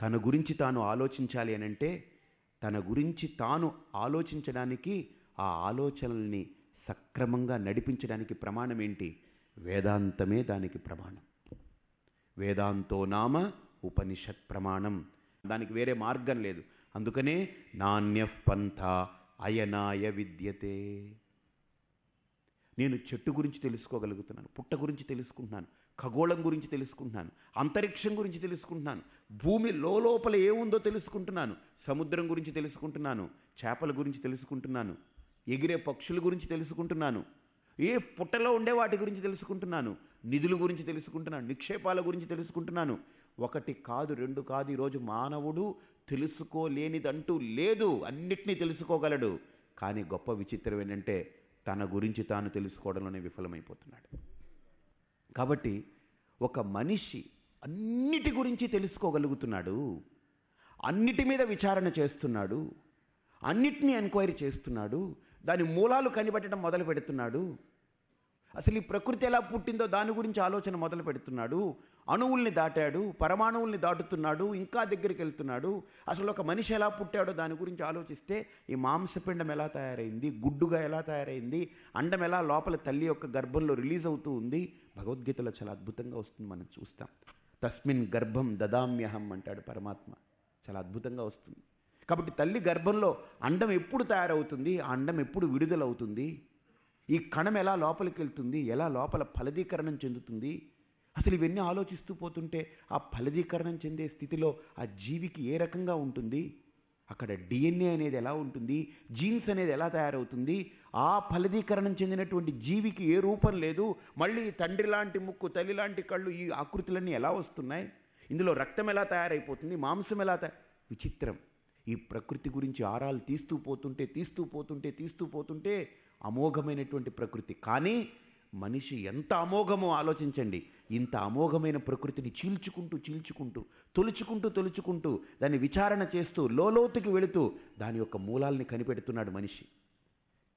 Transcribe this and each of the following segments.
తన గురించి తాను ఆలోచించాలి అనంటే తన గురించి తాను ఆలోచించడానికి ఆ ఆలోచనల్ని సక్రమంగా నడిపించడానికి ప్రమాణం ఏంటి వేదాంతమే దానికి ప్రమాణం వేదాంతో నామ ఉపనిషత్ ప్రమాణం దానికి వేరే మార్గం లేదు అందుకనే నాణ్య పంథ అయనాయ విద్యతే నేను చెట్టు గురించి తెలుసుకోగలుగుతున్నాను పుట్ట గురించి తెలుసుకుంటున్నాను ఖగోళం గురించి తెలుసుకుంటున్నాను అంతరిక్షం గురించి తెలుసుకుంటున్నాను భూమి లోపల ఏముందో తెలుసుకుంటున్నాను సముద్రం గురించి తెలుసుకుంటున్నాను చేపల గురించి తెలుసుకుంటున్నాను ఎగిరే పక్షుల గురించి తెలుసుకుంటున్నాను ఏ పుట్టలో ఉండే వాటి గురించి తెలుసుకుంటున్నాను నిధుల గురించి తెలుసుకుంటున్నాను నిక్షేపాల గురించి తెలుసుకుంటున్నాను ఒకటి కాదు రెండు కాదు ఈరోజు మానవుడు తెలుసుకోలేనిదంటూ లేదు అన్నిటినీ తెలుసుకోగలడు కానీ గొప్ప విచిత్రం ఏంటంటే తన గురించి తాను తెలుసుకోవడంలోనే విఫలమైపోతున్నాడు కాబట్టి ఒక మనిషి అన్నిటి గురించి తెలుసుకోగలుగుతున్నాడు అన్నిటి మీద విచారణ చేస్తున్నాడు అన్నిటినీ ఎంక్వైరీ చేస్తున్నాడు దాని మూలాలు కనిపెట్టడం మొదలు పెడుతున్నాడు అసలు ఈ ప్రకృతి ఎలా పుట్టిందో దాని గురించి ఆలోచన మొదలు పెడుతున్నాడు అణువుల్ని దాటాడు పరమాణువుల్ని దాటుతున్నాడు ఇంకా దగ్గరికి వెళ్తున్నాడు అసలు ఒక మనిషి ఎలా పుట్టాడో దాని గురించి ఆలోచిస్తే ఈ మాంసపిండం ఎలా తయారైంది గుడ్డుగా ఎలా తయారైంది అండం ఎలా లోపల తల్లి యొక్క గర్భంలో రిలీజ్ అవుతూ ఉంది భగవద్గీతలో చాలా అద్భుతంగా వస్తుంది మనం చూస్తాం తస్మిన్ గర్భం దదామ్యహం అంటాడు పరమాత్మ చాలా అద్భుతంగా వస్తుంది కాబట్టి తల్లి గర్భంలో అండం ఎప్పుడు తయారవుతుంది ఆ అండం ఎప్పుడు విడుదలవుతుంది ఈ కణం ఎలా లోపలికి వెళ్తుంది ఎలా లోపల ఫలదీకరణం చెందుతుంది అసలు ఇవన్నీ ఆలోచిస్తూ పోతుంటే ఆ ఫలదీకరణం చెందే స్థితిలో ఆ జీవికి ఏ రకంగా ఉంటుంది అక్కడ డిఎన్ఏ అనేది ఎలా ఉంటుంది జీన్స్ అనేది ఎలా తయారవుతుంది ఆ ఫలదీకరణం చెందినటువంటి జీవికి ఏ రూపం లేదు మళ్ళీ తండ్రి లాంటి ముక్కు తల్లి లాంటి కళ్ళు ఈ ఆకృతులన్నీ ఎలా వస్తున్నాయి ఇందులో రక్తం ఎలా తయారైపోతుంది మాంసం ఎలా తయారు విచిత్రం ఈ ప్రకృతి గురించి ఆరాలు తీస్తూ పోతుంటే తీస్తూ పోతుంటే తీస్తూ పోతుంటే అమోఘమైనటువంటి ప్రకృతి కానీ మనిషి ఎంత అమోఘమో ఆలోచించండి ఇంత అమోఘమైన ప్రకృతిని చీల్చుకుంటూ చీల్చుకుంటూ తొలుచుకుంటూ తొలుచుకుంటూ దాన్ని విచారణ చేస్తూ లోలోతుకి వెళుతూ దాని యొక్క మూలాల్ని కనిపెడుతున్నాడు మనిషి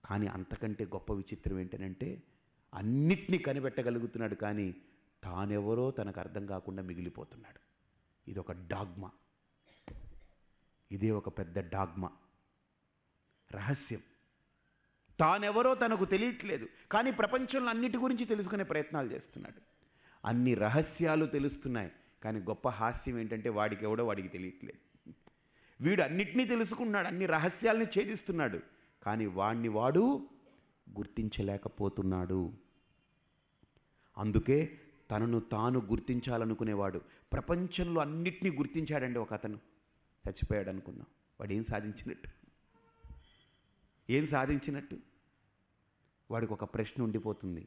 కానీ అంతకంటే గొప్ప విచిత్రం ఏంటనంటే అన్నిటినీ కనిపెట్టగలుగుతున్నాడు కానీ తానెవరో తనకు అర్థం కాకుండా మిగిలిపోతున్నాడు ఇది ఒక డాగ్మా ఇదే ఒక పెద్ద డాగ్మా రహస్యం తానెవరో తనకు తెలియట్లేదు కానీ ప్రపంచంలో అన్నిటి గురించి తెలుసుకునే ప్రయత్నాలు చేస్తున్నాడు అన్ని రహస్యాలు తెలుస్తున్నాయి కానీ గొప్ప హాస్యం ఏంటంటే వాడికి ఎవడో వాడికి తెలియట్లేదు వీడు అన్నిటినీ తెలుసుకున్నాడు అన్ని రహస్యాలని ఛేదిస్తున్నాడు కానీ వాణ్ణి వాడు గుర్తించలేకపోతున్నాడు అందుకే తనను తాను గుర్తించాలనుకునేవాడు ప్రపంచంలో అన్నిటినీ గుర్తించాడండి ఒక అతను చచ్చిపోయాడు అనుకున్నాం వాడు ఏం సాధించినట్టు ఏం సాధించినట్టు వాడికి ఒక ప్రశ్న ఉండిపోతుంది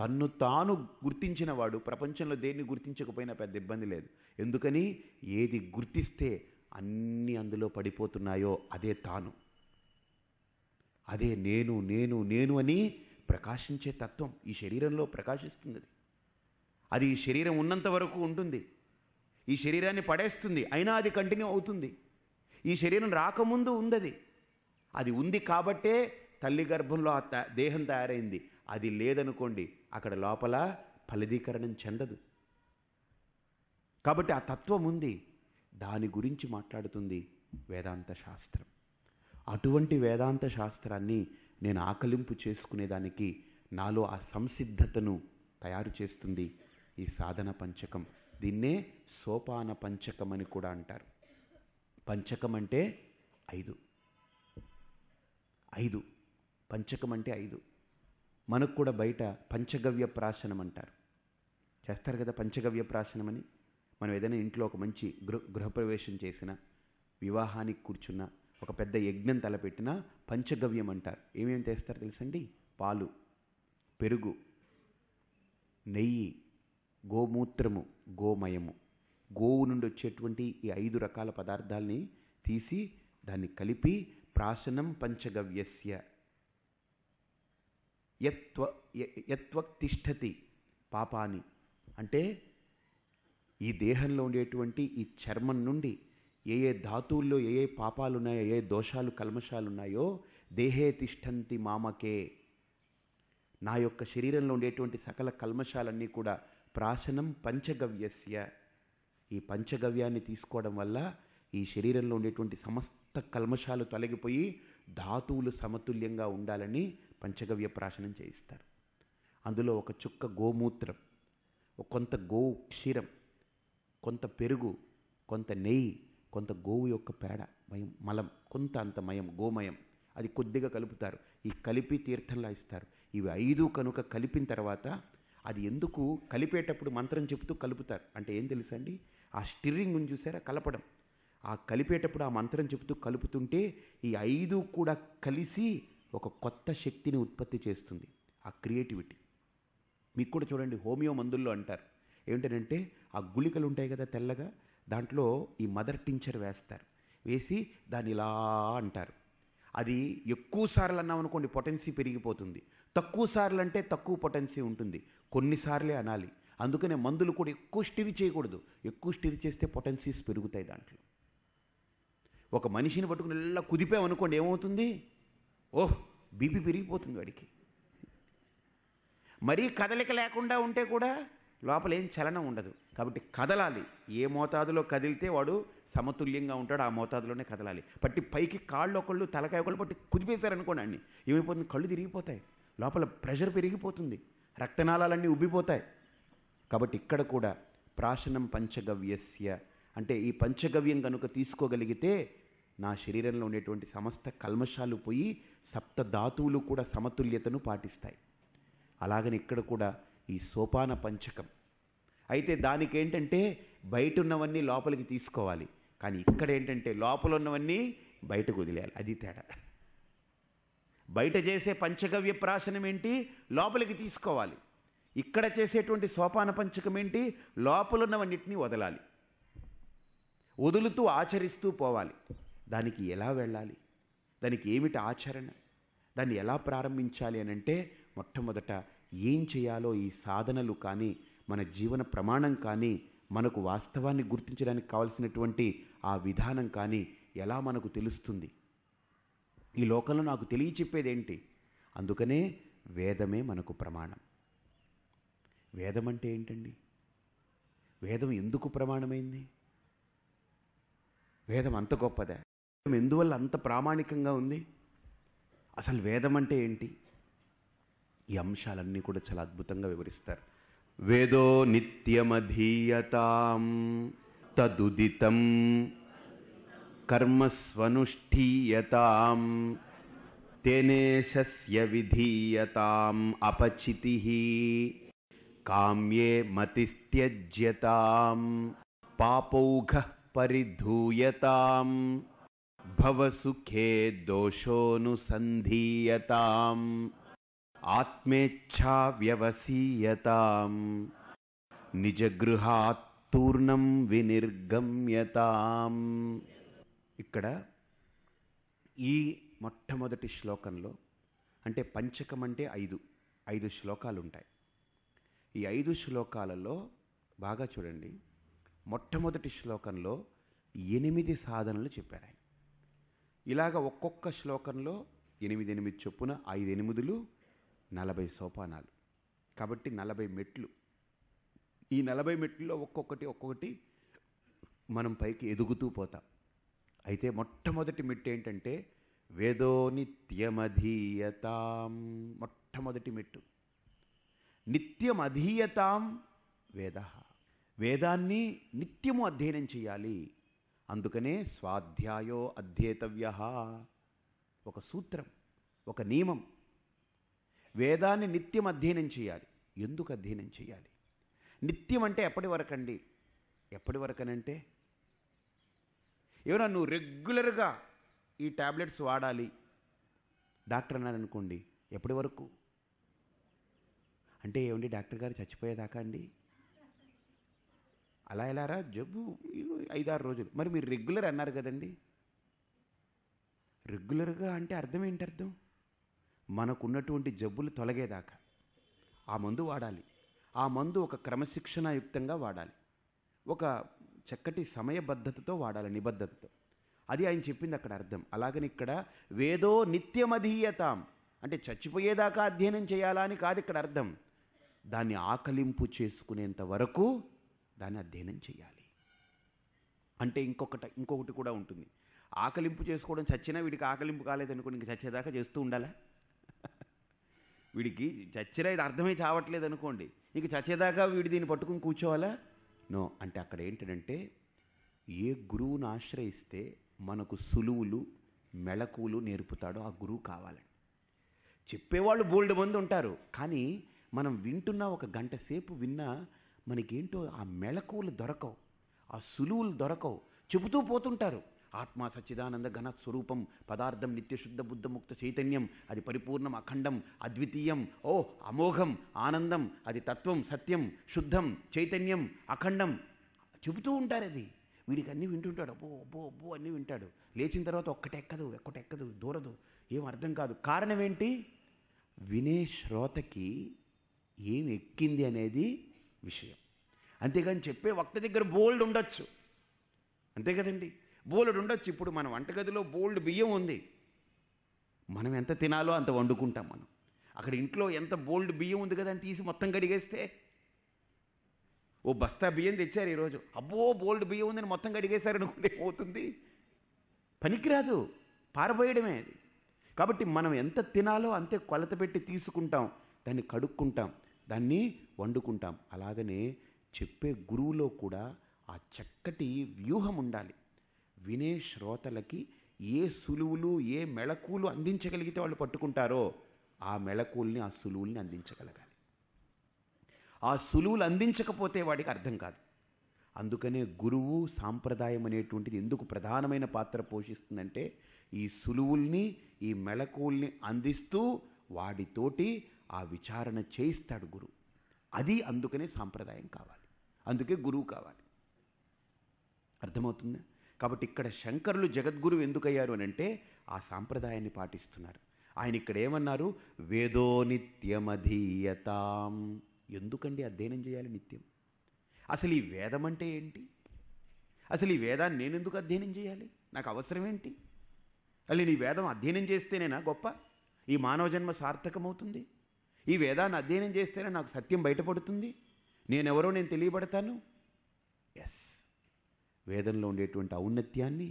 తన్ను తాను గుర్తించిన వాడు ప్రపంచంలో దేన్ని గుర్తించకపోయినా పెద్ద ఇబ్బంది లేదు ఎందుకని ఏది గుర్తిస్తే అన్నీ అందులో పడిపోతున్నాయో అదే తాను అదే నేను నేను నేను అని ప్రకాశించే తత్వం ఈ శరీరంలో ప్రకాశిస్తుంది అది ఈ శరీరం ఉన్నంత వరకు ఉంటుంది ఈ శరీరాన్ని పడేస్తుంది అయినా అది కంటిన్యూ అవుతుంది ఈ శరీరం రాకముందు ఉంది అది ఉంది కాబట్టే తల్లి గర్భంలో ఆ దేహం తయారైంది అది లేదనుకోండి అక్కడ లోపల ఫలదీకరణం చెందదు కాబట్టి ఆ తత్వం ఉంది దాని గురించి మాట్లాడుతుంది వేదాంత శాస్త్రం అటువంటి వేదాంత శాస్త్రాన్ని నేను ఆకలింపు చేసుకునేదానికి నాలో ఆ సంసిద్ధతను తయారు చేస్తుంది ఈ సాధన పంచకం దీన్నే సోపాన పంచకం అని కూడా అంటారు పంచకం అంటే ఐదు ఐదు పంచకం అంటే ఐదు మనకు కూడా బయట పంచగవ్య ప్రాశనం అంటారు చేస్తారు కదా పంచగవ్య ప్రాశనం అని మనం ఏదైనా ఇంట్లో ఒక మంచి గృహ గృహప్రవేశం చేసిన వివాహానికి కూర్చున్న ఒక పెద్ద యజ్ఞం తలపెట్టిన పంచగవ్యం అంటారు ఏమేమి చేస్తారు తెలుసండి పాలు పెరుగు నెయ్యి గోమూత్రము గోమయము గోవు నుండి వచ్చేటువంటి ఈ ఐదు రకాల పదార్థాలని తీసి దాన్ని కలిపి ప్రాసనం పంచగవ్యస్య యత్వ యత్వక్తిష్టతి పాపాని అంటే ఈ దేహంలో ఉండేటువంటి ఈ చర్మం నుండి ఏ ఏ ధాతువుల్లో ఏ ఏ పాపాలు ఉన్నాయో ఏ దోషాలు కల్మషాలు ఉన్నాయో దేహే తిష్టంతి మామకే నా యొక్క శరీరంలో ఉండేటువంటి సకల కల్మషాలన్నీ కూడా ప్రాశనం పంచగవ్యస్య ఈ పంచగవ్యాన్ని తీసుకోవడం వల్ల ఈ శరీరంలో ఉండేటువంటి సమస్త కల్మషాలు తొలగిపోయి ధాతువులు సమతుల్యంగా ఉండాలని పంచగవ్య ప్రాశనం చేయిస్తారు అందులో ఒక చుక్క గోమూత్రం కొంత గోవు క్షీరం కొంత పెరుగు కొంత నెయ్యి కొంత గోవు యొక్క పేడ మయం మలం కొంత అంత మయం గోమయం అది కొద్దిగా కలుపుతారు ఈ కలిపి తీర్థంలా ఇస్తారు ఇవి ఐదు కనుక కలిపిన తర్వాత అది ఎందుకు కలిపేటప్పుడు మంత్రం చెబుతూ కలుపుతారు అంటే ఏం తెలుసండి ఆ స్టిర్రింగ్ చూసారా కలపడం ఆ కలిపేటప్పుడు ఆ మంత్రం చెబుతూ కలుపుతుంటే ఈ ఐదు కూడా కలిసి ఒక కొత్త శక్తిని ఉత్పత్తి చేస్తుంది ఆ క్రియేటివిటీ మీకు కూడా చూడండి హోమియో మందుల్లో అంటారు ఏమిటనంటే ఆ గుళికలు ఉంటాయి కదా తెల్లగా దాంట్లో ఈ మదర్ టించర్ వేస్తారు వేసి దాన్ని ఇలా అంటారు అది ఎక్కువ సార్లు అన్నాం అనుకోండి పొటెన్సీ పెరిగిపోతుంది తక్కువ సార్లు అంటే తక్కువ పొటెన్సీ ఉంటుంది కొన్నిసార్లే అనాలి అందుకనే మందులు కూడా ఎక్కువ స్టిర్ చేయకూడదు ఎక్కువ స్టిర్ చేస్తే పొటెన్సీస్ పెరుగుతాయి దాంట్లో ఒక మనిషిని పట్టుకుని ఇలా కుదిపామనుకోండి ఏమవుతుంది ఓహ్ బీపీ పెరిగిపోతుంది వాడికి మరీ కదలిక లేకుండా ఉంటే కూడా లోపల ఏం చలనం ఉండదు కాబట్టి కదలాలి ఏ మోతాదులో కదిలితే వాడు సమతుల్యంగా ఉంటాడు ఆ మోతాదులోనే కదలాలి పట్టి పైకి కాళ్ళు ఒకళ్ళు తలకాయ ఒకళ్ళు పట్టి కుదిపేశారనుకోండి ఏమైపోతుంది కళ్ళు తిరిగిపోతాయి లోపల ప్రెషర్ పెరిగిపోతుంది రక్తనాళాలన్నీ ఉబ్బిపోతాయి కాబట్టి ఇక్కడ కూడా ప్రాశనం పంచగవ్యస్య అంటే ఈ పంచగవ్యం కనుక తీసుకోగలిగితే నా శరీరంలో ఉండేటువంటి సమస్త కల్మషాలు పోయి సప్త ధాతువులు కూడా సమతుల్యతను పాటిస్తాయి అలాగని ఇక్కడ కూడా ఈ సోపాన పంచకం అయితే దానికి ఏంటంటే బయట ఉన్నవన్నీ లోపలికి తీసుకోవాలి కానీ ఇక్కడ ఏంటంటే లోపల ఉన్నవన్నీ బయటకు వదిలేయాలి అది తేడా బయట చేసే పంచగవ్య ప్రాశనం ఏంటి లోపలికి తీసుకోవాలి ఇక్కడ చేసేటువంటి సోపాన పంచకం ఏంటి లోపలున్నవన్నిటినీ వదలాలి వదులుతూ ఆచరిస్తూ పోవాలి దానికి ఎలా వెళ్ళాలి దానికి ఏమిటి ఆచరణ దాన్ని ఎలా ప్రారంభించాలి అని అంటే మొట్టమొదట ఏం చేయాలో ఈ సాధనలు కానీ మన జీవన ప్రమాణం కానీ మనకు వాస్తవాన్ని గుర్తించడానికి కావలసినటువంటి ఆ విధానం కానీ ఎలా మనకు తెలుస్తుంది ఈ లోకంలో నాకు తెలియ చెప్పేదేంటి అందుకనే వేదమే మనకు ప్రమాణం వేదం అంటే ఏంటండి వేదం ఎందుకు ప్రమాణమైంది వేదం అంత గొప్పదా ఎందువల్ల అంత ప్రామాణికంగా ఉంది అసలు వేదం అంటే ఏంటి ఈ అంశాలన్నీ కూడా చాలా అద్భుతంగా వివరిస్తారు వేదో నిత్యమధీయతాం తదుదితం కర్మస్వనుష్ఠీయతాం తేనే శస్య విధీయతాం అపచితి కామ్యే మతిస్త్యజ్యతాం పాపౌఘ పరిధూయతాం భవసుఖే సంధియతాం ఆత్మేచ్ఛా వ్యవసీయతాం నిజగృహాత్తూర్ణం వినిర్గమ్యతాం ఇక్కడ ఈ మొట్టమొదటి శ్లోకంలో అంటే పంచకం అంటే ఐదు ఐదు శ్లోకాలు ఉంటాయి ఈ ఐదు శ్లోకాలలో బాగా చూడండి మొట్టమొదటి శ్లోకంలో ఎనిమిది సాధనలు చెప్పారు ఆయన ఇలాగ ఒక్కొక్క శ్లోకంలో ఎనిమిది ఎనిమిది చొప్పున ఐదు ఎనిమిదులు నలభై సోపానాలు కాబట్టి నలభై మెట్లు ఈ నలభై మెట్లలో ఒక్కొక్కటి ఒక్కొక్కటి మనం పైకి ఎదుగుతూ పోతాం అయితే మొట్టమొదటి మెట్టు ఏంటంటే వేదో నిత్యమధీయతాం మొట్టమొదటి మెట్టు నిత్యం అధీయతాం వేద వేదాన్ని నిత్యము అధ్యయనం చేయాలి అందుకనే స్వాధ్యాయో అధ్యేతవ్య ఒక సూత్రం ఒక నియమం వేదాన్ని నిత్యం అధ్యయనం చేయాలి ఎందుకు అధ్యయనం చేయాలి నిత్యం అంటే ఎప్పటి వరకండి ఎప్పటి వరకనంటే ఏమన్నా నువ్వు రెగ్యులర్గా ఈ ట్యాబ్లెట్స్ వాడాలి డాక్టర్ అన్నారనుకోండి ఎప్పటి వరకు అంటే ఏమండి డాక్టర్ గారు చచ్చిపోయేదాకా అండి అలా ఎలారా జబ్బు ఐదారు రోజులు మరి మీరు రెగ్యులర్ అన్నారు కదండి రెగ్యులర్గా అంటే అర్థం ఏంటి అర్థం మనకున్నటువంటి జబ్బులు తొలగేదాకా ఆ మందు వాడాలి ఆ మందు ఒక క్రమశిక్షణాయుక్తంగా వాడాలి ఒక చక్కటి సమయబద్ధతతో వాడాలి నిబద్ధతతో అది ఆయన చెప్పింది అక్కడ అర్థం అలాగని ఇక్కడ వేదో నిత్యమధీయతాం అంటే చచ్చిపోయేదాకా అధ్యయనం చేయాలా అని కాదు ఇక్కడ అర్థం దాన్ని ఆకలింపు చేసుకునేంత వరకు దాన్ని అధ్యయనం చేయాలి అంటే ఇంకొకటి ఇంకొకటి కూడా ఉంటుంది ఆకలింపు చేసుకోవడం చచ్చినా వీడికి ఆకలింపు కాలేదనుకోండి ఇంక చచ్చేదాకా చేస్తూ ఉండాలా వీడికి చచ్చినా ఇది అర్థమై చావట్లేదు అనుకోండి ఇంక చచ్చేదాకా వీడి దీన్ని పట్టుకుని కూర్చోవాలా నో అంటే అక్కడ ఏంటంటే ఏ గురువును ఆశ్రయిస్తే మనకు సులువులు మెళకువలు నేర్పుతాడో ఆ గురువు కావాలని చెప్పేవాళ్ళు బోల్డ్ మంది ఉంటారు కానీ మనం వింటున్న ఒక గంట సేపు విన్నా మనకేంటో ఆ మెళకువలు దొరకవు ఆ సులువులు దొరకవు చెబుతూ పోతుంటారు ఆత్మ సచ్చిదానంద ఘన స్వరూపం పదార్థం నిత్యశుద్ధ బుద్ధముక్త చైతన్యం అది పరిపూర్ణం అఖండం అద్వితీయం ఓ అమోఘం ఆనందం అది తత్వం సత్యం శుద్ధం చైతన్యం అఖండం చెబుతూ ఉంటారు అది వీడికి అన్నీ వింటుంటాడు అబ్బో అబ్బో అబ్బో అన్నీ వింటాడు లేచిన తర్వాత ఒక్కటెక్కదు ఒక్కటెక్కదు దూరదు ఏం అర్థం కాదు కారణం ఏంటి వినే శ్రోతకి ఏం ఎక్కింది అనేది విషయం అంతేగాని చెప్పే వక్త దగ్గర బోల్డ్ ఉండొచ్చు అంతే కదండి బోల్డ్ ఉండొచ్చు ఇప్పుడు మన వంటగదిలో బోల్డ్ బియ్యం ఉంది మనం ఎంత తినాలో అంత వండుకుంటాం మనం అక్కడ ఇంట్లో ఎంత బోల్డ్ బియ్యం ఉంది కదా అని తీసి మొత్తం కడిగేస్తే ఓ బస్తా బియ్యం తెచ్చారు ఈరోజు అబ్బో బోల్డ్ బియ్యం ఉందని మొత్తం అనుకుంటే పోతుంది పనికిరాదు పారబోయడమే అది కాబట్టి మనం ఎంత తినాలో అంతే కొలత పెట్టి తీసుకుంటాం దాన్ని కడుక్కుంటాం దాన్ని వండుకుంటాం అలాగనే చెప్పే గురువులో కూడా ఆ చక్కటి వ్యూహం ఉండాలి వినే శ్రోతలకి ఏ సులువులు ఏ మెళకువలు అందించగలిగితే వాళ్ళు పట్టుకుంటారో ఆ మెళకుల్ని ఆ సులువుల్ని అందించగలగాలి ఆ సులువులు అందించకపోతే వాడికి అర్థం కాదు అందుకనే గురువు సాంప్రదాయం అనేటువంటిది ఎందుకు ప్రధానమైన పాత్ర పోషిస్తుందంటే ఈ సులువుల్ని ఈ మెళకువల్ని అందిస్తూ వాడితోటి ఆ విచారణ చేయిస్తాడు గురువు అది అందుకనే సాంప్రదాయం కావాలి అందుకే గురువు కావాలి అర్థమవుతుందా కాబట్టి ఇక్కడ శంకరులు జగద్గురువు ఎందుకయ్యారు అని అంటే ఆ సాంప్రదాయాన్ని పాటిస్తున్నారు ఆయన ఇక్కడ ఏమన్నారు వేదో నిత్యమధీయతాం ఎందుకండి అధ్యయనం చేయాలి నిత్యం అసలు ఈ వేదం అంటే ఏంటి అసలు ఈ వేదాన్ని నేను ఎందుకు అధ్యయనం చేయాలి నాకు అవసరం ఏంటి అసలు నీ వేదం అధ్యయనం చేస్తేనేనా గొప్ప ఈ మానవ జన్మ సార్థకమవుతుంది ఈ వేదాన్ని అధ్యయనం చేస్తేనే నాకు సత్యం బయటపడుతుంది నేనెవరో నేను తెలియబడతాను ఎస్ వేదంలో ఉండేటువంటి ఔన్నత్యాన్ని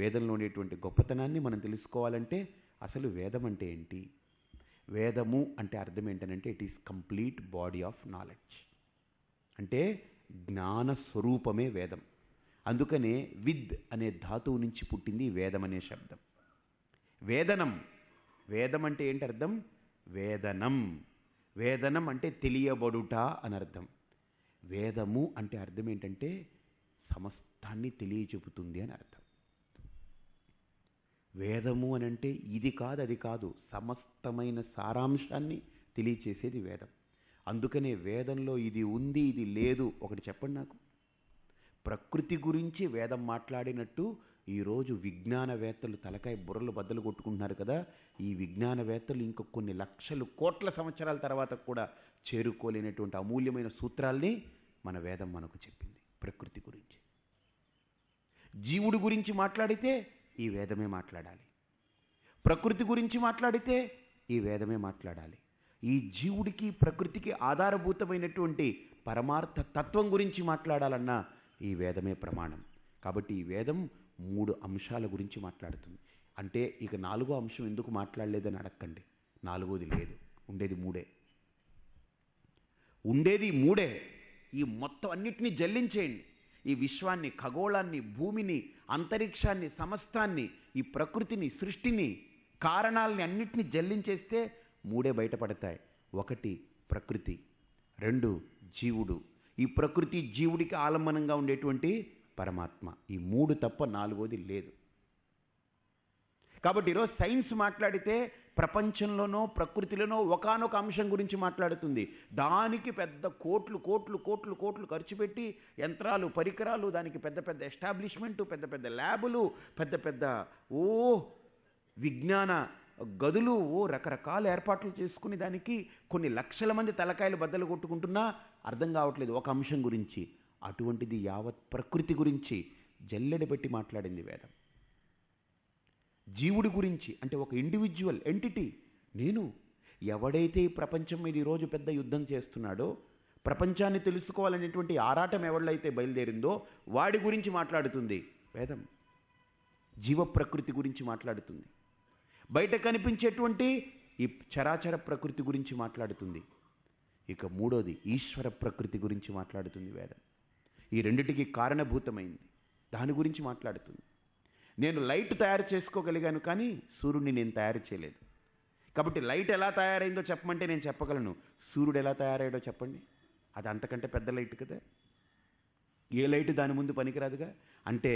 వేదంలో ఉండేటువంటి గొప్పతనాన్ని మనం తెలుసుకోవాలంటే అసలు వేదం అంటే ఏంటి వేదము అంటే అర్థం ఏంటనంటే it is complete body of knowledge అంటే జ్ఞాన స్వరూపమే వేదం అందుకనే విద్ అనే ధాతువు నుంచి పుట్టింది వేదం అనే శబ్దం వేదనం వేదం అంటే ఏంటి అర్థం వేదనం వేదనం అంటే తెలియబడుట అని అర్థం వేదము అంటే అర్థం ఏంటంటే సమస్తాన్ని తెలియచెబుతుంది అని అర్థం వేదము అని అంటే ఇది కాదు అది కాదు సమస్తమైన సారాంశాన్ని తెలియచేసేది వేదం అందుకనే వేదంలో ఇది ఉంది ఇది లేదు ఒకటి చెప్పండి నాకు ప్రకృతి గురించి వేదం మాట్లాడినట్టు ఈరోజు విజ్ఞానవేత్తలు తలకాయ బుర్రలు బద్దలు కొట్టుకుంటున్నారు కదా ఈ విజ్ఞానవేత్తలు ఇంకా కొన్ని లక్షలు కోట్ల సంవత్సరాల తర్వాత కూడా చేరుకోలేనటువంటి అమూల్యమైన సూత్రాల్ని మన వేదం మనకు చెప్పింది ప్రకృతి గురించి జీవుడి గురించి మాట్లాడితే ఈ వేదమే మాట్లాడాలి ప్రకృతి గురించి మాట్లాడితే ఈ వేదమే మాట్లాడాలి ఈ జీవుడికి ప్రకృతికి ఆధారభూతమైనటువంటి పరమార్థ తత్వం గురించి మాట్లాడాలన్నా ఈ వేదమే ప్రమాణం కాబట్టి ఈ వేదం మూడు అంశాల గురించి మాట్లాడుతుంది అంటే ఇక నాలుగో అంశం ఎందుకు మాట్లాడలేదని అడగండి నాలుగోది లేదు ఉండేది మూడే ఉండేది మూడే ఈ మొత్తం అన్నిటినీ జల్లించేయండి ఈ విశ్వాన్ని ఖగోళాన్ని భూమిని అంతరిక్షాన్ని సమస్తాన్ని ఈ ప్రకృతిని సృష్టిని కారణాలని అన్నిటినీ జల్లించేస్తే మూడే బయటపడతాయి ఒకటి ప్రకృతి రెండు జీవుడు ఈ ప్రకృతి జీవుడికి ఆలంబనంగా ఉండేటువంటి పరమాత్మ ఈ మూడు తప్ప నాలుగోది లేదు కాబట్టి ఈరోజు సైన్స్ మాట్లాడితే ప్రపంచంలోనో ప్రకృతిలోనో ఒకనొక అంశం గురించి మాట్లాడుతుంది దానికి పెద్ద కోట్లు కోట్లు కోట్లు కోట్లు ఖర్చు పెట్టి యంత్రాలు పరికరాలు దానికి పెద్ద పెద్ద ఎస్టాబ్లిష్మెంటు పెద్ద పెద్ద ల్యాబులు పెద్ద పెద్ద ఓ విజ్ఞాన గదులు ఓ రకరకాల ఏర్పాట్లు చేసుకుని దానికి కొన్ని లక్షల మంది తలకాయలు బద్దలు కొట్టుకుంటున్నా అర్థం కావట్లేదు ఒక అంశం గురించి అటువంటిది యావత్ ప్రకృతి గురించి జల్లెడ పెట్టి మాట్లాడింది వేదం జీవుడి గురించి అంటే ఒక ఇండివిజువల్ ఎంటిటీ నేను ఎవడైతే ఈ ప్రపంచం మీద ఈరోజు పెద్ద యుద్ధం చేస్తున్నాడో ప్రపంచాన్ని తెలుసుకోవాలనేటువంటి ఆరాటం ఎవళ్ళైతే బయలుదేరిందో వాడి గురించి మాట్లాడుతుంది వేదం జీవ ప్రకృతి గురించి మాట్లాడుతుంది బయట కనిపించేటువంటి ఈ చరాచర ప్రకృతి గురించి మాట్లాడుతుంది ఇక మూడోది ఈశ్వర ప్రకృతి గురించి మాట్లాడుతుంది వేదం ఈ రెండిటికి కారణభూతమైంది దాని గురించి మాట్లాడుతుంది నేను లైట్ తయారు చేసుకోగలిగాను కానీ సూర్యుడిని నేను తయారు చేయలేదు కాబట్టి లైట్ ఎలా తయారైందో చెప్పమంటే నేను చెప్పగలను సూర్యుడు ఎలా తయారయ్యాడో చెప్పండి అది అంతకంటే పెద్ద లైట్ కదా ఏ లైట్ దాని ముందు పనికిరాదుగా అంటే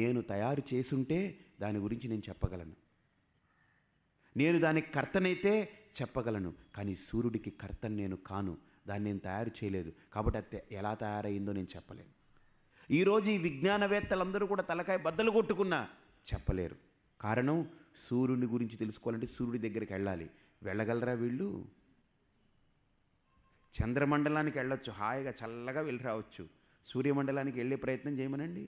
నేను తయారు చేసుంటే దాని గురించి నేను చెప్పగలను నేను దానికి కర్తనైతే చెప్పగలను కానీ సూర్యుడికి కర్తను నేను కాను దాన్ని నేను తయారు చేయలేదు కాబట్టి అది ఎలా తయారైందో నేను చెప్పలేను ఈరోజు ఈ విజ్ఞానవేత్తలందరూ కూడా తలకాయ బద్దలు కొట్టుకున్నా చెప్పలేరు కారణం సూర్యుని గురించి తెలుసుకోవాలంటే సూర్యుడి దగ్గరికి వెళ్ళాలి వెళ్ళగలరా వీళ్ళు చంద్రమండలానికి వెళ్ళొచ్చు హాయిగా చల్లగా వెళ్ళి రావచ్చు సూర్యమండలానికి వెళ్ళే ప్రయత్నం చేయమనండి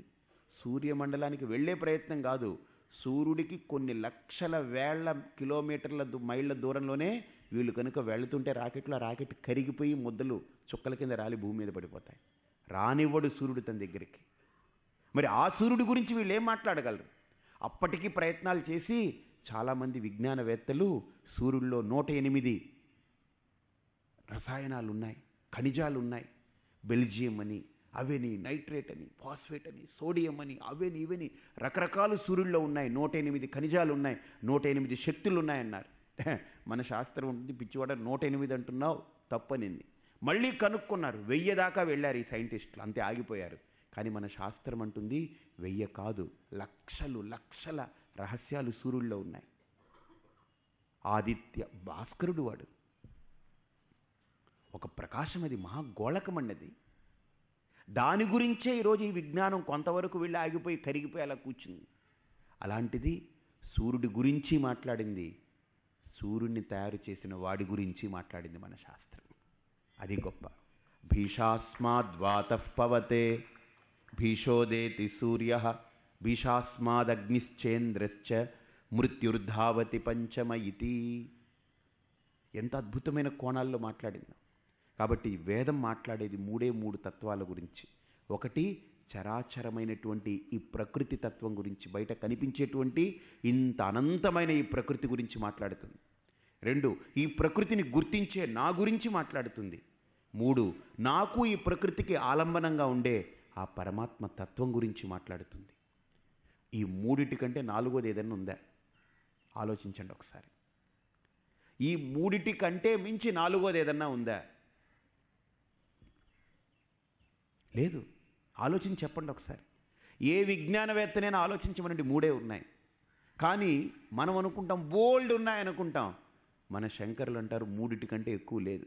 సూర్యమండలానికి వెళ్ళే ప్రయత్నం కాదు సూర్యుడికి కొన్ని లక్షల వేల కిలోమీటర్ల మైళ్ళ దూరంలోనే వీళ్ళు కనుక వెళుతుంటే రాకెట్లో రాకెట్ కరిగిపోయి ముద్దలు చుక్కల కింద రాలి భూమి మీద పడిపోతాయి రానివ్వడు సూర్యుడు తన దగ్గరికి మరి ఆ సూర్యుడి గురించి వీళ్ళు ఏం మాట్లాడగలరు అప్పటికీ ప్రయత్నాలు చేసి చాలామంది విజ్ఞానవేత్తలు సూర్యుల్లో నూట ఎనిమిది రసాయనాలు ఉన్నాయి ఖనిజాలు ఉన్నాయి బెల్జియం అని అవేని నైట్రేట్ అని ఫాస్ఫేట్ అని సోడియం అని అవేని ఇవని రకరకాలు సూర్యుల్లో ఉన్నాయి నూట ఎనిమిది ఖనిజాలు ఉన్నాయి నూట ఎనిమిది శక్తులు ఉన్నాయన్నారు మన శాస్త్రం ఉంటుంది పిచ్చివాడ నూట ఎనిమిది అంటున్నావు తప్పనింది మళ్ళీ కనుక్కున్నారు వెయ్యి దాకా వెళ్ళారు ఈ సైంటిస్టులు అంతే ఆగిపోయారు కానీ మన శాస్త్రం అంటుంది వెయ్యి కాదు లక్షలు లక్షల రహస్యాలు సూర్యుల్లో ఉన్నాయి ఆదిత్య భాస్కరుడు వాడు ఒక ప్రకాశం అది మహాగోళకమన్నది దాని గురించే ఈరోజు ఈ విజ్ఞానం కొంతవరకు వెళ్ళి ఆగిపోయి కరిగిపోయి అలా కూర్చుంది అలాంటిది సూర్యుడి గురించి మాట్లాడింది సూర్యుడిని తయారు చేసిన వాడి గురించి మాట్లాడింది మన శాస్త్రం అది గొప్ప భీషాస్మాద్వాతపవతే భీషోదేతి సూర్య భీషాస్మాదగ్నిశ్చేంద్రశ్చ మృత్యుర్ధావతి పంచమ ఇది ఎంత అద్భుతమైన కోణాల్లో మాట్లాడింది కాబట్టి వేదం మాట్లాడేది మూడే మూడు తత్వాల గురించి ఒకటి చరాచరమైనటువంటి ఈ ప్రకృతి తత్వం గురించి బయట కనిపించేటువంటి ఇంత అనంతమైన ఈ ప్రకృతి గురించి మాట్లాడుతుంది రెండు ఈ ప్రకృతిని గుర్తించే నా గురించి మాట్లాడుతుంది మూడు నాకు ఈ ప్రకృతికి ఆలంబనంగా ఉండే ఆ పరమాత్మ తత్వం గురించి మాట్లాడుతుంది ఈ మూడిటి కంటే నాలుగోది ఏదైనా ఉందా ఆలోచించండి ఒకసారి ఈ మూడిటి కంటే మించి నాలుగోది ఏదన్నా ఉందా లేదు ఆలోచించి చెప్పండి ఒకసారి ఏ విజ్ఞానవేత్తనైనా ఆలోచించమనండి మూడే ఉన్నాయి కానీ మనం అనుకుంటాం బోల్డ్ ఉన్నాయనుకుంటాం మన శంకరులు అంటారు మూడిటి కంటే ఎక్కువ లేదు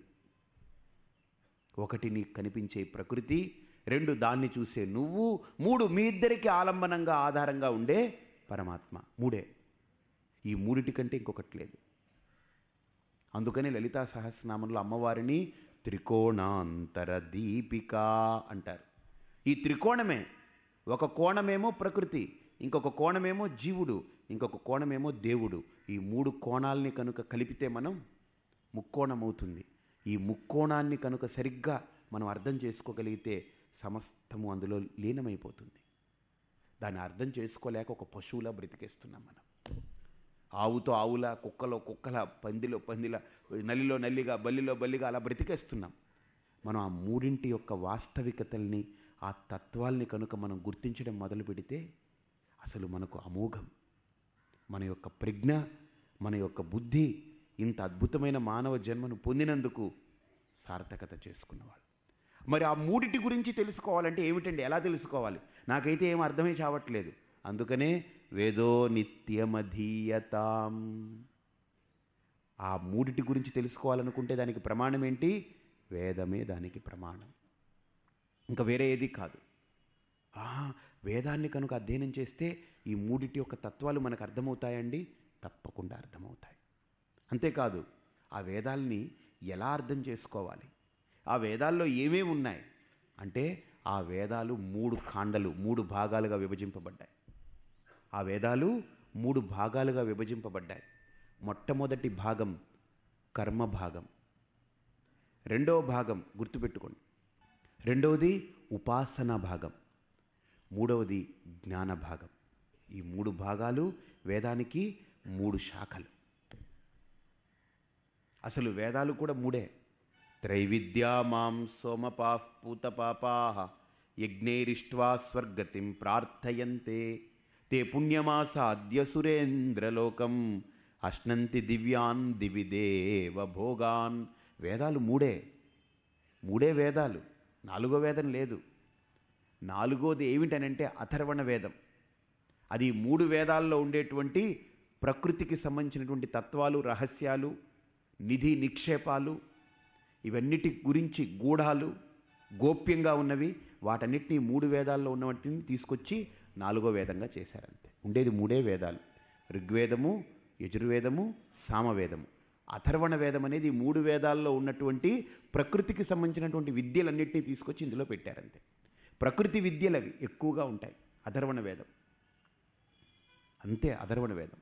ఒకటి నీకు కనిపించే ప్రకృతి రెండు దాన్ని చూసే నువ్వు మూడు మీ ఇద్దరికి ఆలంబనంగా ఆధారంగా ఉండే పరమాత్మ మూడే ఈ మూడిటి కంటే ఇంకొకటి లేదు అందుకని లలితా సహస్రనామంలో అమ్మవారిని త్రికోణాంతర దీపిక అంటారు ఈ త్రికోణమే ఒక కోణమేమో ప్రకృతి ఇంకొక కోణమేమో జీవుడు ఇంకొక కోణమేమో దేవుడు ఈ మూడు కోణాలని కనుక కలిపితే మనం ముక్కోణమవుతుంది ఈ ముక్కోణాన్ని కనుక సరిగ్గా మనం అర్థం చేసుకోగలిగితే సమస్తము అందులో లీనమైపోతుంది దాన్ని అర్థం చేసుకోలేక ఒక పశువులా బ్రతికేస్తున్నాం మనం ఆవుతో ఆవుల కుక్కలో కుక్కల పందిలో పందిలా నలిలో నల్లిగా బల్లిలో బల్లిగా అలా బ్రతికేస్తున్నాం మనం ఆ మూడింటి యొక్క వాస్తవికతల్ని ఆ తత్వాల్ని కనుక మనం గుర్తించడం మొదలు పెడితే అసలు మనకు అమోఘం మన యొక్క ప్రజ్ఞ మన యొక్క బుద్ధి ఇంత అద్భుతమైన మానవ జన్మను పొందినందుకు సార్థకత చేసుకున్నవాళ్ళు మరి ఆ మూడిటి గురించి తెలుసుకోవాలంటే ఏమిటండి ఎలా తెలుసుకోవాలి నాకైతే ఏం అర్థమే చావట్లేదు అందుకనే వేదో నిత్యమధీయతాం ఆ మూడిటి గురించి తెలుసుకోవాలనుకుంటే దానికి ప్రమాణం ఏంటి వేదమే దానికి ప్రమాణం ఇంకా వేరే ఏది కాదు వేదాన్ని కనుక అధ్యయనం చేస్తే ఈ మూడింటి యొక్క తత్వాలు మనకు అర్థమవుతాయండి తప్పకుండా అర్థమవుతాయి అంతేకాదు ఆ వేదాల్ని ఎలా అర్థం చేసుకోవాలి ఆ వేదాల్లో ఏమేమి ఉన్నాయి అంటే ఆ వేదాలు మూడు కాండలు మూడు భాగాలుగా విభజింపబడ్డాయి ఆ వేదాలు మూడు భాగాలుగా విభజింపబడ్డాయి మొట్టమొదటి భాగం కర్మ భాగం రెండవ భాగం గుర్తుపెట్టుకోండి రెండవది ఉపాసనా భాగం మూడవది జ్ఞాన భాగం ఈ మూడు భాగాలు వేదానికి మూడు శాఖలు అసలు వేదాలు కూడా మూడే త్రైవిద్యా మాం సోమపా పూత పాపా యజ్ఞైరిష్ట్వా స్వర్గతిం ప్రార్థయంతే తే అద్య సురేంద్రలోకం అశ్నంతి దివ్యాన్ దివిదేవ భోగాన్ వేదాలు మూడే మూడే వేదాలు నాలుగో వేదం లేదు నాలుగోది ఏమిటనంటే అథర్వణ వేదం అది మూడు వేదాల్లో ఉండేటువంటి ప్రకృతికి సంబంధించినటువంటి తత్వాలు రహస్యాలు నిధి నిక్షేపాలు ఇవన్నిటి గురించి గూఢాలు గోప్యంగా ఉన్నవి వాటన్నిటిని మూడు వేదాల్లో ఉన్న వాటిని తీసుకొచ్చి నాలుగో వేదంగా చేశారంతే ఉండేది మూడే వేదాలు ఋగ్వేదము యజుర్వేదము సామవేదము అథర్వణ వేదం అనేది మూడు వేదాల్లో ఉన్నటువంటి ప్రకృతికి సంబంధించినటువంటి విద్యలన్నింటినీ తీసుకొచ్చి ఇందులో పెట్టారంతే ప్రకృతి విద్యలు అవి ఎక్కువగా ఉంటాయి అథర్వణ వేదం అంతే అథర్వణ వేదం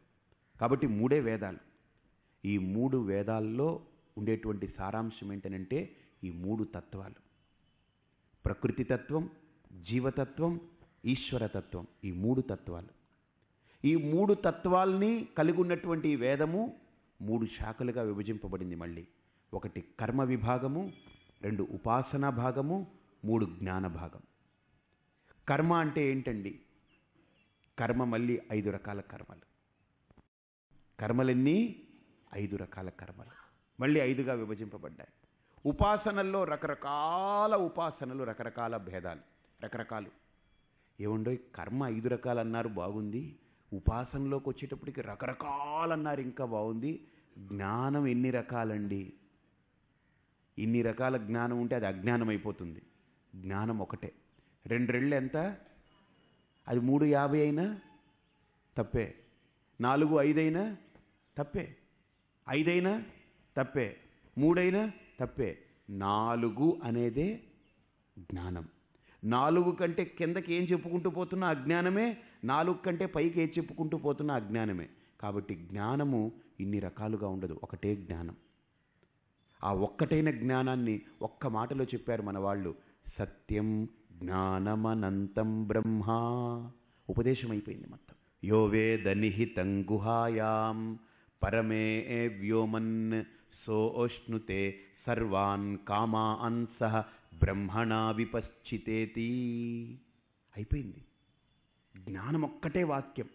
కాబట్టి మూడే వేదాలు ఈ మూడు వేదాల్లో ఉండేటువంటి సారాంశం ఏంటనంటే ఈ మూడు తత్వాలు ప్రకృతి తత్వం జీవతత్వం ఈశ్వరతత్వం ఈ మూడు తత్వాలు ఈ మూడు తత్వాల్ని కలిగి ఉన్నటువంటి వేదము మూడు శాఖలుగా విభజింపబడింది మళ్ళీ ఒకటి కర్మ విభాగము రెండు ఉపాసనా భాగము మూడు జ్ఞాన భాగం కర్మ అంటే ఏంటండి కర్మ మళ్ళీ ఐదు రకాల కర్మలు కర్మలన్నీ ఐదు రకాల కర్మలు మళ్ళీ ఐదుగా విభజింపబడ్డాయి ఉపాసనల్లో రకరకాల ఉపాసనలు రకరకాల భేదాలు రకరకాలు ఏముండో కర్మ ఐదు రకాలు అన్నారు బాగుంది ఉపాసనలోకి వచ్చేటప్పటికి రకరకాలన్నారు అన్నారు ఇంకా బాగుంది జ్ఞానం ఎన్ని రకాలండి ఇన్ని రకాల జ్ఞానం ఉంటే అది అజ్ఞానం అయిపోతుంది జ్ఞానం ఒకటే రెండు రెళ్ళు ఎంత అది మూడు యాభై అయినా తప్పే నాలుగు ఐదైనా తప్పే ఐదైనా తప్పే మూడైనా తప్పే నాలుగు అనేదే జ్ఞానం నాలుగు కంటే కిందకి ఏం చెప్పుకుంటూ పోతున్నా అజ్ఞానమే నాలుగు కంటే పైకి ఏ చెప్పుకుంటూ పోతున్న అజ్ఞానమే కాబట్టి జ్ఞానము ఇన్ని రకాలుగా ఉండదు ఒకటే జ్ఞానం ఆ ఒక్కటైన జ్ఞానాన్ని ఒక్క మాటలో చెప్పారు మన వాళ్ళు సత్యం జ్ఞానమనంతం బ్రహ్మా ఉపదేశం అయిపోయింది మొత్తం యో వేద నిహితం గుహాయాం పరమే వ్యోమన్ సోష్ణుతే సర్వాన్ కామాన్ సహ బ్రహ్మణా విపశ్చితేతి అయిపోయింది జ్ఞానం ఒక్కటే వాక్యం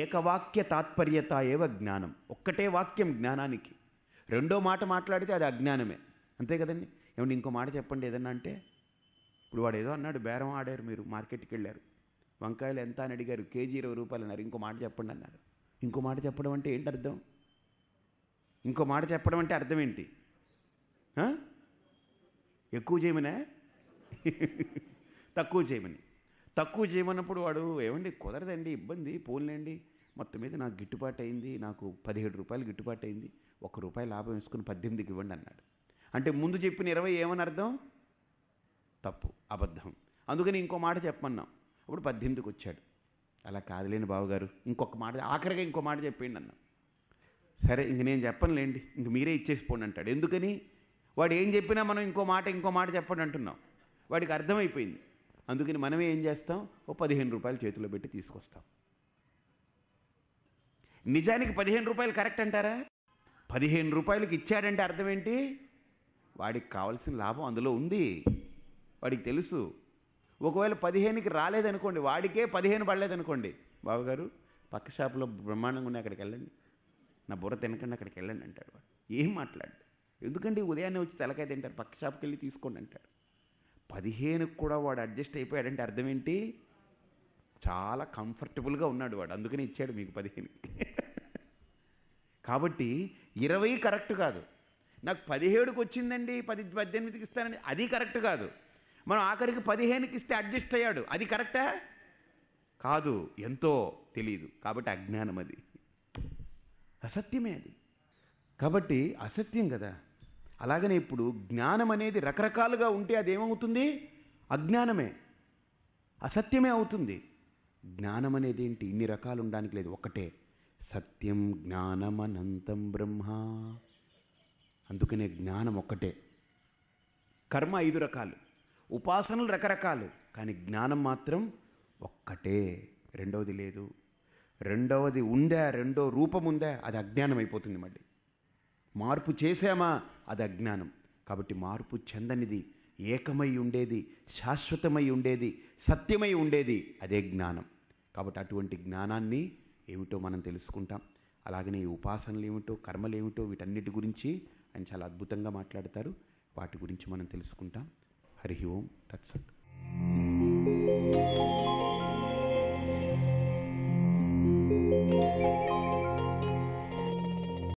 ఏకవాక్య తాత్పర్యత ఏవ జ్ఞానం ఒక్కటే వాక్యం జ్ఞానానికి రెండో మాట మాట్లాడితే అది అజ్ఞానమే అంతే కదండి ఏమంటే ఇంకో మాట చెప్పండి ఏదన్నా అంటే ఇప్పుడు వాడు ఏదో అన్నాడు బేరం ఆడారు మీరు మార్కెట్కి వెళ్ళారు వంకాయలు ఎంత అని అడిగారు కేజీ ఇరవై రూపాయలు అన్నారు ఇంకో మాట చెప్పండి అన్నారు ఇంకో మాట చెప్పడం అంటే ఏంటి అర్థం ఇంకో మాట చెప్పడం అంటే అర్థం ఏంటి ఎక్కువ చేయమనే తక్కువ చేయమని తక్కువ చేయమన్నప్పుడు వాడు ఏమండి కుదరదండి ఇబ్బంది పోన్లేండి మొత్తం మీద నాకు గిట్టుబాటు అయింది నాకు పదిహేడు రూపాయలు గిట్టుబాటు అయింది ఒక రూపాయి లాభం వేసుకుని పద్దెనిమిదికి ఇవ్వండి అన్నాడు అంటే ముందు చెప్పిన ఇరవై ఏమని అర్థం తప్పు అబద్ధం అందుకని ఇంకో మాట చెప్పమన్నాం అప్పుడు పద్దెనిమిదికి వచ్చాడు అలా కాదులేని బావగారు ఇంకొక మాట ఆఖరిగా ఇంకో మాట చెప్పండి అన్నాం సరే ఇంక నేను చెప్పనులేండి ఇంక మీరే ఇచ్చేసిపోండి అంటాడు ఎందుకని వాడు ఏం చెప్పినా మనం ఇంకో మాట ఇంకో మాట చెప్పండి అంటున్నాం వాడికి అర్థమైపోయింది అందుకని మనమే ఏం చేస్తాం ఓ పదిహేను రూపాయలు చేతిలో పెట్టి తీసుకొస్తాం నిజానికి పదిహేను రూపాయలు కరెక్ట్ అంటారా పదిహేను రూపాయలకి ఇచ్చాడంటే అర్థం ఏంటి వాడికి కావాల్సిన లాభం అందులో ఉంది వాడికి తెలుసు ఒకవేళ పదిహేనుకి రాలేదనుకోండి వాడికే పదిహేను పడలేదనుకోండి బావగారు పక్క షాపులో బ్రహ్మాండంగా ఉన్నాయి అక్కడికి వెళ్ళండి నా బుర్ర తినకండి అక్కడికి వెళ్ళండి అంటాడు వాడు ఏం మాట్లాడు ఎందుకంటే ఉదయాన్నే వచ్చి తలకాయ తింటారు పక్క షాప్కి వెళ్ళి తీసుకోండి అంటాడు పదిహేనుకు కూడా వాడు అడ్జస్ట్ అయిపోయాడంటే అర్థం ఏంటి చాలా కంఫర్టబుల్గా ఉన్నాడు వాడు అందుకని ఇచ్చాడు మీకు పదిహేను కాబట్టి ఇరవై కరెక్ట్ కాదు నాకు పదిహేడుకి వచ్చిందండి పది పద్దెనిమిదికి ఇస్తానండి అది కరెక్ట్ కాదు మనం ఆఖరికి పదిహేనుకి ఇస్తే అడ్జస్ట్ అయ్యాడు అది కరెక్టా కాదు ఎంతో తెలియదు కాబట్టి అజ్ఞానం అది అసత్యమే అది కాబట్టి అసత్యం కదా అలాగనే ఇప్పుడు జ్ఞానం అనేది రకరకాలుగా ఉంటే అదేమవుతుంది అజ్ఞానమే అసత్యమే అవుతుంది జ్ఞానం అనేది ఏంటి ఇన్ని రకాలు ఉండడానికి లేదు ఒక్కటే సత్యం జ్ఞానం అనంతం బ్రహ్మ అందుకనే జ్ఞానం ఒక్కటే కర్మ ఐదు రకాలు ఉపాసనలు రకరకాలు కానీ జ్ఞానం మాత్రం ఒక్కటే రెండవది లేదు రెండవది ఉందా రెండో రూపం ఉందా అది అజ్ఞానం అయిపోతుంది మళ్ళీ మార్పు చేశామా అది అజ్ఞానం కాబట్టి మార్పు చెందనిది ఏకమై ఉండేది శాశ్వతమై ఉండేది సత్యమై ఉండేది అదే జ్ఞానం కాబట్టి అటువంటి జ్ఞానాన్ని ఏమిటో మనం తెలుసుకుంటాం అలాగనే ఉపాసనలు ఏమిటో కర్మలు ఏమిటో వీటన్నిటి గురించి ఆయన చాలా అద్భుతంగా మాట్లాడతారు వాటి గురించి మనం తెలుసుకుంటాం హరి ఓం తత్సత్